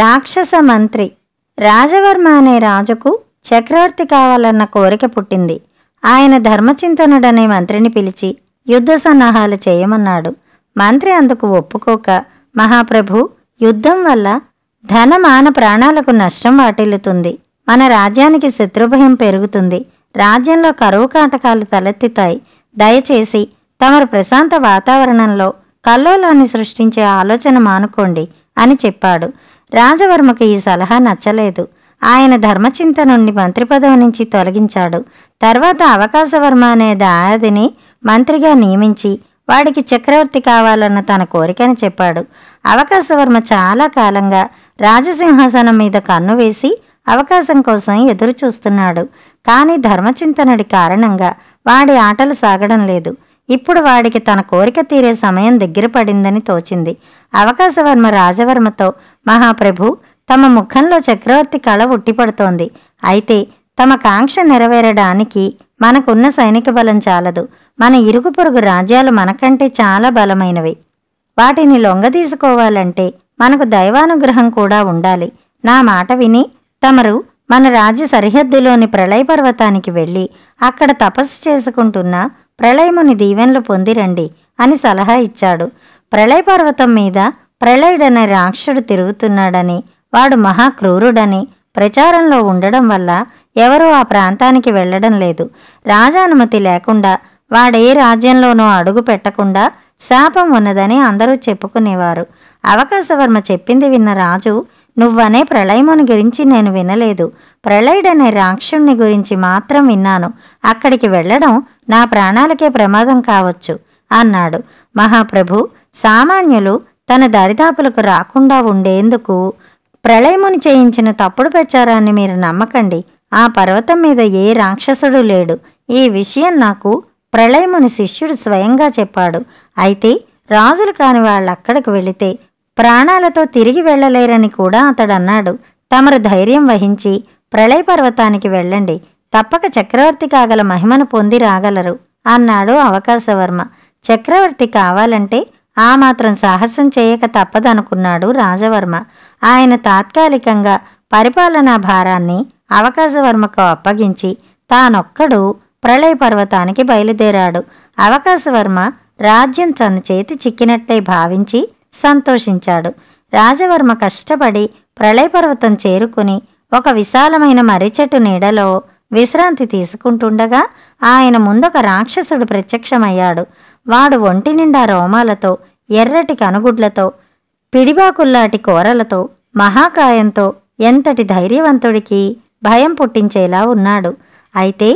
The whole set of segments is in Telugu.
రాక్షస మంత్రి రాజవర్మ అనే రాజుకు చక్రవర్తి కావాలన్న కోరిక పుట్టింది ఆయన ధర్మచింతనుడనే మంత్రిని పిలిచి యుద్ధ సన్నాహాలు చేయమన్నాడు మంత్రి అందుకు ఒప్పుకోక మహాప్రభు యుద్ధం వల్ల ధనమాన ప్రాణాలకు నష్టం వాటిల్లుతుంది మన రాజ్యానికి శత్రుభయం పెరుగుతుంది రాజ్యంలో కరువు కాటకాలు తలెత్తుతాయి దయచేసి తమరు ప్రశాంత వాతావరణంలో కల్లోలాన్ని సృష్టించే ఆలోచన మానుకోండి అని చెప్పాడు రాజవర్మకు ఈ సలహా నచ్చలేదు ఆయన ధర్మచింత నుండి మంత్రి పదవి నుంచి తొలగించాడు తర్వాత అవకాశవర్మ అనే దాయాదిని మంత్రిగా నియమించి వాడికి చక్రవర్తి కావాలన్న తన కోరికని చెప్పాడు అవకాశవర్మ చాలా కాలంగా రాజసింహాసనం మీద కన్ను వేసి అవకాశం కోసం ఎదురు చూస్తున్నాడు కానీ ధర్మచింతనుడి కారణంగా వాడి ఆటలు సాగడం లేదు ఇప్పుడు వాడికి తన కోరిక తీరే సమయం దగ్గర పడిందని తోచింది అవకాశవర్మ రాజవర్మతో మహాప్రభు తమ ముఖంలో చక్రవర్తి కళ ఉట్టిపడుతోంది అయితే తమ కాంక్ష నెరవేరడానికి మనకున్న సైనిక బలం చాలదు మన ఇరుగు పొరుగు రాజ్యాలు మనకంటే చాలా బలమైనవి వాటిని లొంగదీసుకోవాలంటే మనకు దైవానుగ్రహం కూడా ఉండాలి నా మాట విని తమరు మన రాజ్య సరిహద్దులోని ప్రళయ పర్వతానికి వెళ్ళి అక్కడ తపస్సు చేసుకుంటున్న ప్రళయముని దీవెనలు పొందిరండి అని సలహా ఇచ్చాడు ప్రళయ పర్వతం మీద ప్రళయుడనే రాక్షుడు తిరుగుతున్నాడని వాడు మహాక్రూరుడని ప్రచారంలో ఉండడం వల్ల ఎవరూ ఆ ప్రాంతానికి వెళ్ళడం లేదు రాజానుమతి లేకుండా వాడే రాజ్యంలోనూ అడుగు పెట్టకుండా శాపం ఉన్నదని అందరూ చెప్పుకునేవారు అవకాశవర్మ చెప్పింది విన్న రాజు నువ్వనే ప్రళయమును గురించి నేను వినలేదు ప్రళయుడనే రాక్షుణ్ణి గురించి మాత్రం విన్నాను అక్కడికి వెళ్ళడం నా ప్రాణాలకే ప్రమాదం కావచ్చు అన్నాడు మహాప్రభు సామాన్యులు తన దరిదాపులకు రాకుండా ఉండేందుకు ప్రళయమును చేయించిన తప్పుడు ప్రచారాన్ని మీరు నమ్మకండి ఆ పర్వతం మీద ఏ రాక్షసుడు లేడు ఈ విషయం నాకు ప్రళయముని శిష్యుడు స్వయంగా చెప్పాడు అయితే రాజులు కాని వాళ్ళక్కడికి వెళితే ప్రాణాలతో తిరిగి వెళ్ళలేరని కూడా అతడన్నాడు తమరు ధైర్యం వహించి ప్రళయపర్వతానికి వెళ్ళండి తప్పక చక్రవర్తి కాగల మహిమను పొంది రాగలరు అన్నాడు అవకాశవర్మ చక్రవర్తి కావాలంటే ఆ మాత్రం సాహసం చేయక తప్పదనుకున్నాడు రాజవర్మ ఆయన తాత్కాలికంగా పరిపాలనా భారాన్ని అవకాశవర్మకు అప్పగించి తానొక్కడు ప్రళయ పర్వతానికి బయలుదేరాడు అవకాశవర్మ రాజ్యం తన చేతి చిక్కినట్లే భావించి సంతోషించాడు రాజవర్మ కష్టపడి ప్రళయపర్వతం చేరుకుని ఒక విశాలమైన మర్రిచెట్టు నీడలో విశ్రాంతి తీసుకుంటుండగా ఆయన ముందొక రాక్షసుడు ప్రత్యక్షమయ్యాడు వాడు ఒంటి నిండా రోమాలతో ఎర్రటి కనుగుడ్లతో పిడిబాకుల్లాటి కూరలతో మహాకాయంతో ఎంతటి ధైర్యవంతుడికి భయం పుట్టించేలా ఉన్నాడు అయితే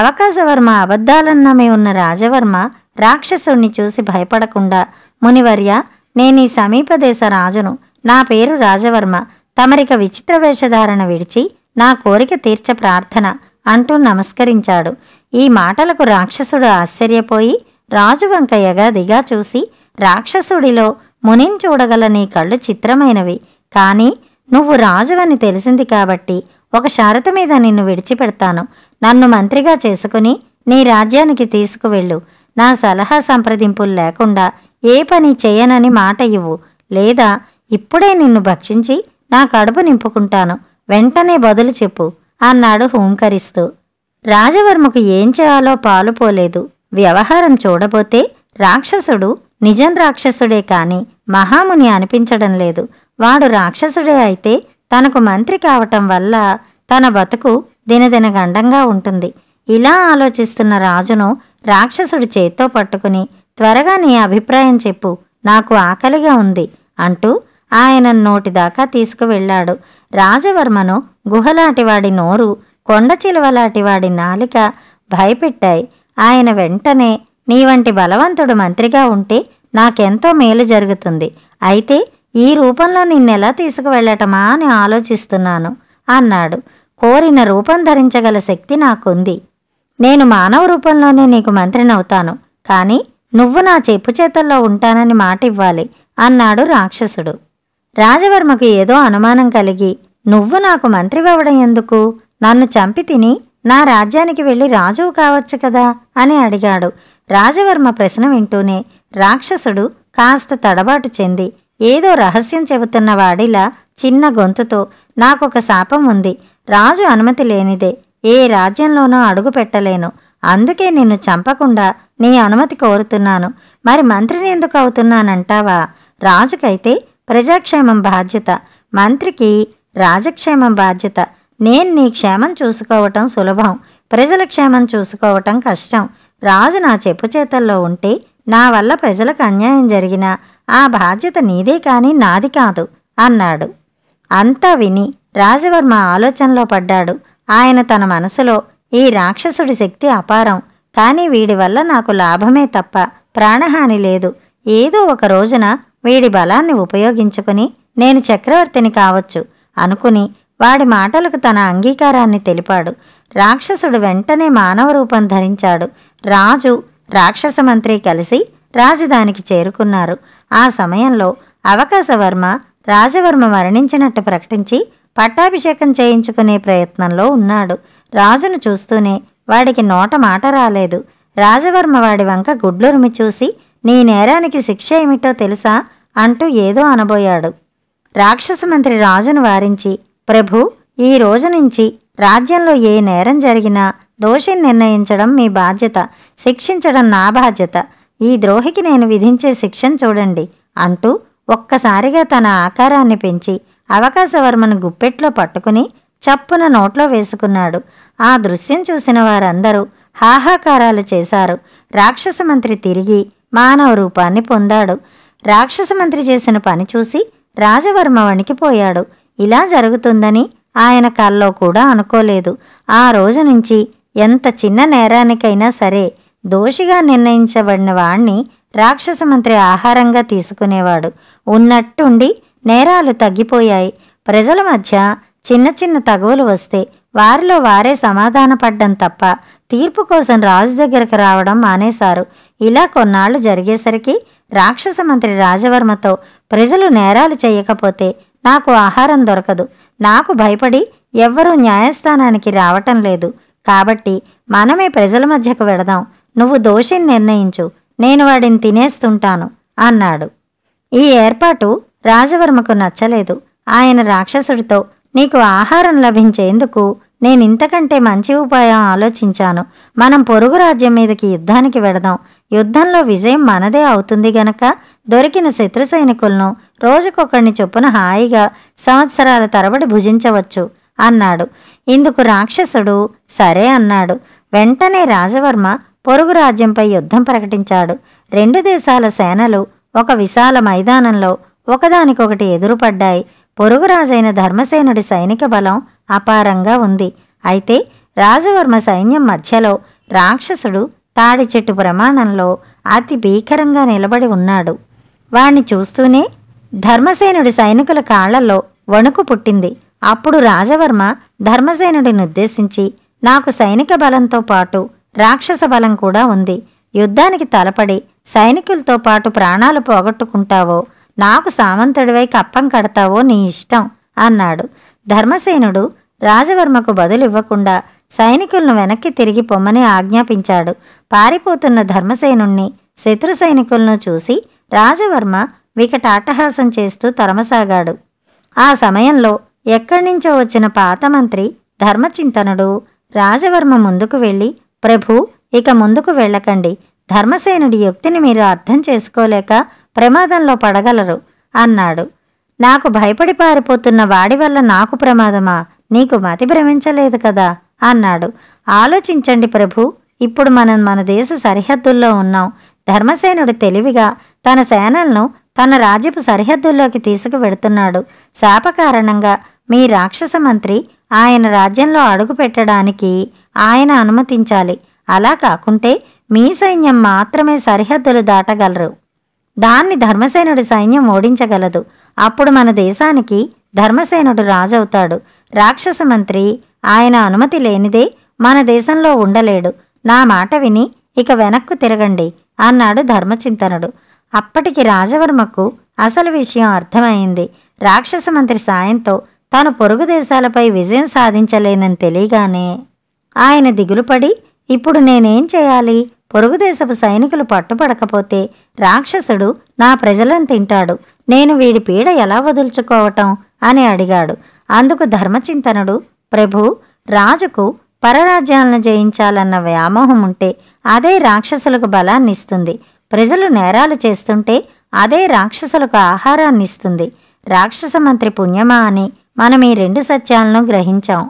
అవకాశవర్మ అబద్ధాలన్నమే ఉన్న రాజవర్మ రాక్షసుణ్ణి చూసి భయపడకుండా మునివర్య నేను ఈ సమీప దేశ రాజును నా పేరు రాజవర్మ తమరిక విచిత్ర వేషధారణ విడిచి నా కోరిక తీర్చ ప్రార్థన అంటూ నమస్కరించాడు ఈ మాటలకు రాక్షసుడు ఆశ్చర్యపోయి రాజు వంక ఎగదిగా చూసి రాక్షసుడిలో మునిని చూడగల నీ కళ్ళు చిత్రమైనవి కానీ నువ్వు రాజువని తెలిసింది కాబట్టి ఒక షరత మీద నిన్ను విడిచిపెడతాను నన్ను మంత్రిగా చేసుకుని నీ రాజ్యానికి తీసుకువెళ్ళు నా సలహా సంప్రదింపులు లేకుండా ఏ పని చేయనని మాట ఇవ్వు లేదా ఇప్పుడే నిన్ను భక్షించి నా కడుపు నింపుకుంటాను వెంటనే బదులు చెప్పు అన్నాడు హూంకరిస్తూ రాజవర్మకు ఏం చేయాలో పాలుపోలేదు వ్యవహారం చూడబోతే రాక్షసుడు నిజం రాక్షసుడే కాని మహాముని అనిపించడం లేదు వాడు రాక్షసుడే అయితే తనకు మంత్రి కావటం వల్ల తన బతుకు దినదిన గండంగా ఉంటుంది ఇలా ఆలోచిస్తున్న రాజును రాక్షసుడు చేత్తో పట్టుకుని త్వరగా నీ అభిప్రాయం చెప్పు నాకు ఆకలిగా ఉంది అంటూ ఆయన నోటిదాకా తీసుకువెళ్ళాడు రాజవర్మను గుహలాటివాడి నోరు కొండచిలువలాటివాడి నాలిక భయపెట్టాయి ఆయన వెంటనే నీ వంటి బలవంతుడు మంత్రిగా ఉంటే నాకెంతో మేలు జరుగుతుంది అయితే ఈ రూపంలో నిన్నెలా తీసుకువెళ్ళటమా అని ఆలోచిస్తున్నాను అన్నాడు కోరిన రూపం ధరించగల శక్తి నాకుంది నేను మానవ రూపంలోనే నీకు మంత్రినవుతాను కానీ నువ్వు నా చెప్పు చేతల్లో ఉంటానని మాట ఇవ్వాలి అన్నాడు రాక్షసుడు రాజవర్మకు ఏదో అనుమానం కలిగి నువ్వు నాకు మంత్రివవ్వడం ఎందుకు నన్ను చంపి తిని నా రాజ్యానికి వెళ్ళి రాజువు కావచ్చు కదా అని అడిగాడు రాజవర్మ ప్రశ్న వింటూనే రాక్షసుడు కాస్త తడబాటు చెంది ఏదో రహస్యం చెబుతున్న వాడిలా చిన్న గొంతుతో నాకొక శాపం ఉంది రాజు అనుమతి లేనిదే ఏ రాజ్యంలోనూ అడుగు పెట్టలేను అందుకే నిన్ను చంపకుండా నీ అనుమతి కోరుతున్నాను మరి మంత్రిని ఎందుకు అవుతున్నానంటావా రాజుకైతే ప్రజాక్షేమం బాధ్యత మంత్రికి రాజక్షేమం బాధ్యత నేను నీ క్షేమం చూసుకోవటం సులభం ప్రజల క్షేమం చూసుకోవటం కష్టం రాజు నా చెప్పు చేతల్లో ఉంటే నా వల్ల ప్రజలకు అన్యాయం జరిగినా ఆ బాధ్యత నీదే కానీ నాది కాదు అన్నాడు అంతా విని రాజవర్మ ఆలోచనలో పడ్డాడు ఆయన తన మనసులో ఈ రాక్షసుడి శక్తి అపారం కానీ వీడి వల్ల నాకు లాభమే తప్ప ప్రాణహాని లేదు ఏదో ఒక రోజున వీడి బలాన్ని ఉపయోగించుకుని నేను చక్రవర్తిని కావచ్చు అనుకుని వాడి మాటలకు తన అంగీకారాన్ని తెలిపాడు రాక్షసుడు వెంటనే మానవ రూపం ధరించాడు రాజు రాక్షస మంత్రి కలిసి రాజధానికి చేరుకున్నారు ఆ సమయంలో అవకాశవర్మ రాజవర్మ మరణించినట్టు ప్రకటించి పట్టాభిషేకం చేయించుకునే ప్రయత్నంలో ఉన్నాడు రాజును చూస్తూనే వాడికి నోట మాట రాలేదు రాజవర్మ వాడి వంక గుడ్లురిమి చూసి నీ నేరానికి శిక్ష ఏమిటో తెలుసా అంటూ ఏదో అనబోయాడు రాక్షసమంత్రి రాజును వారించి ప్రభు ఈ రోజు నుంచి రాజ్యంలో ఏ నేరం జరిగినా దోషిని నిర్ణయించడం మీ బాధ్యత శిక్షించడం నా బాధ్యత ఈ ద్రోహికి నేను విధించే శిక్షను చూడండి అంటూ ఒక్కసారిగా తన ఆకారాన్ని పెంచి అవకాశవర్మను గుప్పెట్లో పట్టుకుని చప్పున నోట్లో వేసుకున్నాడు ఆ దృశ్యం చూసిన వారందరూ హాహాకారాలు చేశారు రాక్షస మంత్రి తిరిగి మానవ రూపాన్ని పొందాడు రాక్షస మంత్రి చేసిన పని చూసి రాజవర్మ వణికిపోయాడు ఇలా జరుగుతుందని ఆయన కల్లో కూడా అనుకోలేదు ఆ రోజు నుంచి ఎంత చిన్న నేరానికైనా సరే దోషిగా నిర్ణయించబడిన వాణ్ణి రాక్షస మంత్రి ఆహారంగా తీసుకునేవాడు ఉన్నట్టుండి నేరాలు తగ్గిపోయాయి ప్రజల మధ్య చిన్న చిన్న తగువలు వస్తే వారిలో వారే సమాధానపడ్డం తప్ప తీర్పు కోసం రాజు దగ్గరకు రావడం మానేశారు ఇలా కొన్నాళ్లు జరిగేసరికి రాక్షస మంత్రి రాజవర్మతో ప్రజలు నేరాలు చేయకపోతే నాకు ఆహారం దొరకదు నాకు భయపడి ఎవ్వరూ న్యాయస్థానానికి రావటం లేదు కాబట్టి మనమే ప్రజల మధ్యకు వెడదాం నువ్వు దోషిని నిర్ణయించు నేను వాడిని తినేస్తుంటాను అన్నాడు ఈ ఏర్పాటు రాజవర్మకు నచ్చలేదు ఆయన రాక్షసుడితో నీకు ఆహారం లభించేందుకు నేను ఇంతకంటే మంచి ఉపాయం ఆలోచించాను మనం పొరుగు రాజ్యం మీదకి యుద్ధానికి వెడదాం యుద్ధంలో విజయం మనదే అవుతుంది గనక దొరికిన శత్రు సైనికులను రోజుకొకరిని చొప్పున హాయిగా సంవత్సరాల తరబడి భుజించవచ్చు అన్నాడు ఇందుకు రాక్షసుడు సరే అన్నాడు వెంటనే రాజవర్మ పొరుగు రాజ్యంపై యుద్ధం ప్రకటించాడు రెండు దేశాల సేనలు ఒక విశాల మైదానంలో ఒకదానికొకటి ఎదురుపడ్డాయి పొరుగురాజైన ధర్మసేనుడి సైనిక బలం అపారంగా ఉంది అయితే రాజవర్మ సైన్యం మధ్యలో రాక్షసుడు తాడి చెట్టు ప్రమాణంలో అతి భీకరంగా నిలబడి ఉన్నాడు వాణ్ణి చూస్తూనే ధర్మసేనుడి సైనికుల కాళ్లలో వణుకు పుట్టింది అప్పుడు రాజవర్మ ధర్మసేనుడిని ఉద్దేశించి నాకు సైనిక బలంతో పాటు రాక్షస బలం కూడా ఉంది యుద్ధానికి తలపడి సైనికులతో పాటు ప్రాణాలు పోగొట్టుకుంటావో నాకు సామంతుడివై కప్పం కడతావో నీ ఇష్టం అన్నాడు ధర్మసేనుడు రాజవర్మకు బదులివ్వకుండా సైనికులను వెనక్కి తిరిగి పొమ్మని ఆజ్ఞాపించాడు పారిపోతున్న ధర్మసేనుణ్ణి శత్రు సైనికులను చూసి రాజవర్మ వికటాటహాసం చేస్తూ తరమసాగాడు ఆ సమయంలో ఎక్కడి నుంచో వచ్చిన పాత మంత్రి ధర్మచింతనుడు రాజవర్మ ముందుకు వెళ్ళి ప్రభు ఇక ముందుకు వెళ్ళకండి ధర్మసేనుడి యుక్తిని మీరు అర్థం చేసుకోలేక ప్రమాదంలో పడగలరు అన్నాడు నాకు భయపడి పారిపోతున్న వాడి వల్ల నాకు ప్రమాదమా నీకు మతి భ్రమించలేదు కదా అన్నాడు ఆలోచించండి ప్రభు ఇప్పుడు మనం మన దేశ సరిహద్దుల్లో ఉన్నాం ధర్మసేనుడు తెలివిగా తన సేనలను తన రాజ్యపు సరిహద్దుల్లోకి తీసుకువెడుతున్నాడు శాప కారణంగా మీ రాక్షస మంత్రి ఆయన రాజ్యంలో అడుగు పెట్టడానికి ఆయన అనుమతించాలి అలా కాకుంటే మీ సైన్యం మాత్రమే సరిహద్దులు దాటగలరు దాన్ని ధర్మసేనుడి సైన్యం ఓడించగలదు అప్పుడు మన దేశానికి ధర్మసేనుడు రాజవుతాడు రాక్షస మంత్రి ఆయన అనుమతి లేనిదే మన దేశంలో ఉండలేడు నా మాట విని ఇక వెనక్కు తిరగండి అన్నాడు ధర్మచింతనుడు అప్పటికి రాజవర్మకు అసలు విషయం అర్థమైంది రాక్షస మంత్రి సాయంతో తాను పొరుగు దేశాలపై విజయం సాధించలేనని తెలియగానే ఆయన దిగులుపడి ఇప్పుడు నేనేం చేయాలి పొరుగుదేశపు సైనికులు పట్టుపడకపోతే రాక్షసుడు నా ప్రజలను తింటాడు నేను వీడి పీడ ఎలా వదుల్చుకోవటం అని అడిగాడు అందుకు ధర్మచింతనుడు ప్రభు రాజుకు పరరాజ్యాలను జయించాలన్న వ్యామోహం ఉంటే అదే రాక్షసులకు బలాన్ని ఇస్తుంది ప్రజలు నేరాలు చేస్తుంటే అదే రాక్షసులకు ఆహారాన్ని ఇస్తుంది రాక్షస మంత్రి పుణ్యమా అని మనం ఈ రెండు సత్యాలను గ్రహించాం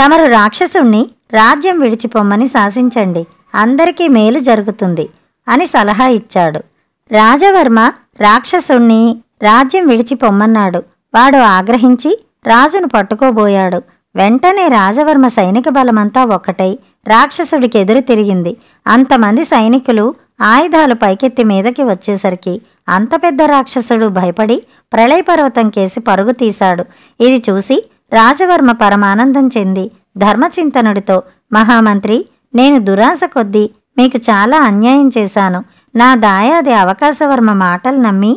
తమరు రాక్షసుణ్ణి రాజ్యం విడిచిపోమ్మని శాసించండి అందరికీ మేలు జరుగుతుంది అని సలహా ఇచ్చాడు రాజవర్మ రాక్షసుణ్ణి రాజ్యం విడిచి పొమ్మన్నాడు వాడు ఆగ్రహించి రాజును పట్టుకోబోయాడు వెంటనే రాజవర్మ సైనిక బలమంతా ఒక్కటై రాక్షసుడికి ఎదురు తిరిగింది అంతమంది సైనికులు ఆయుధాలు పైకెత్తి మీదకి వచ్చేసరికి అంత పెద్ద రాక్షసుడు భయపడి ప్రళయపర్వతం కేసి పరుగు తీశాడు ఇది చూసి రాజవర్మ పరమానందం చెంది ధర్మచింతనుడితో మహామంత్రి నేను దురాశ కొద్దీ మీకు చాలా అన్యాయం చేశాను నా దాయాది అవకాశవర్మ మాటలు నమ్మి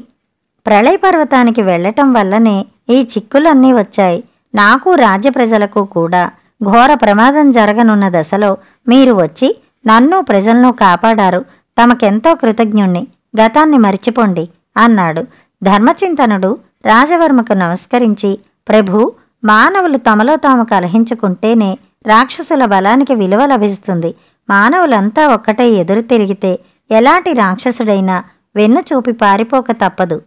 ప్రళయ పర్వతానికి వెళ్లటం వల్లనే ఈ చిక్కులన్నీ వచ్చాయి నాకు రాజ్య ప్రజలకు కూడా ఘోర ప్రమాదం జరగనున్న దశలో మీరు వచ్చి నన్ను ప్రజలను కాపాడారు తమకెంతో కృతజ్ఞుణ్ణి గతాన్ని మరిచిపోండి అన్నాడు ధర్మచింతనుడు రాజవర్మకు నమస్కరించి ప్రభు మానవులు తమలో తాము కలహించుకుంటేనే రాక్షసుల బలానికి విలువ లభిస్తుంది మానవులంతా ఒక్కటై ఎదురు తిరిగితే ఎలాంటి రాక్షసుడైనా వెన్ను చూపి పారిపోక తప్పదు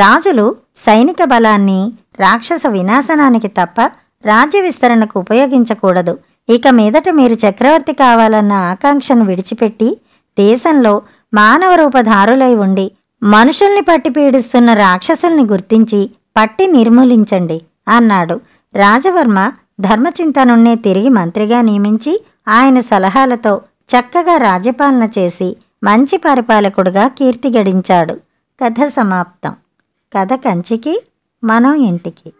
రాజులు సైనిక బలాన్ని రాక్షస వినాశనానికి తప్ప రాజ్య విస్తరణకు ఉపయోగించకూడదు ఇక మీదట మీరు చక్రవర్తి కావాలన్న ఆకాంక్షను విడిచిపెట్టి దేశంలో మానవ రూపధారులై ఉండి మనుషుల్ని పట్టి పీడిస్తున్న రాక్షసుల్ని గుర్తించి పట్టి నిర్మూలించండి అన్నాడు రాజవర్మ ధర్మచింతనుణ్ణే తిరిగి మంత్రిగా నియమించి ఆయన సలహాలతో చక్కగా రాజ్యపాలన చేసి మంచి పరిపాలకుడుగా కీర్తి గడించాడు కథ సమాప్తం కథ కంచికి మనం ఇంటికి